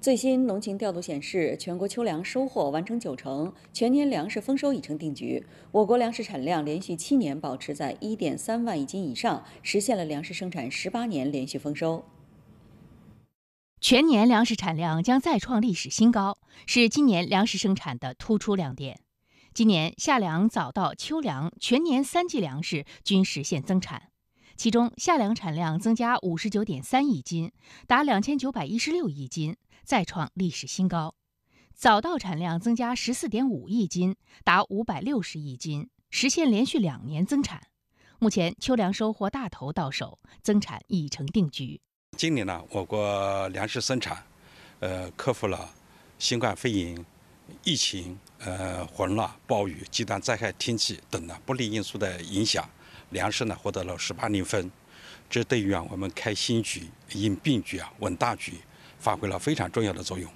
最新农情调度显示，全国秋粮收获完成九成，全年粮食丰收已成定局。我国粮食产量连续七年保持在一点三万亿斤以上，实现了粮食生产十八年连续丰收。全年粮食产量将再创历史新高，是今年粮食生产的突出亮点。今年夏粮、早稻、秋粮全年三季粮食均实现增产。其中夏粮产量增加五十九点三亿斤，达两千九百一十六亿斤，再创历史新高；早稻产量增加十四点五亿斤，达五百六十亿斤，实现连续两年增产。目前秋粮收获大头到手，增产已成定局。今年呢，我国粮食生产，呃，克服了新冠肺炎疫情、呃，洪涝、暴雨、极端灾害天气等的不利因素的影响。粮食呢获得了十八连丰，这对于啊我们开新局、应并局啊稳大局，发挥了非常重要的作用。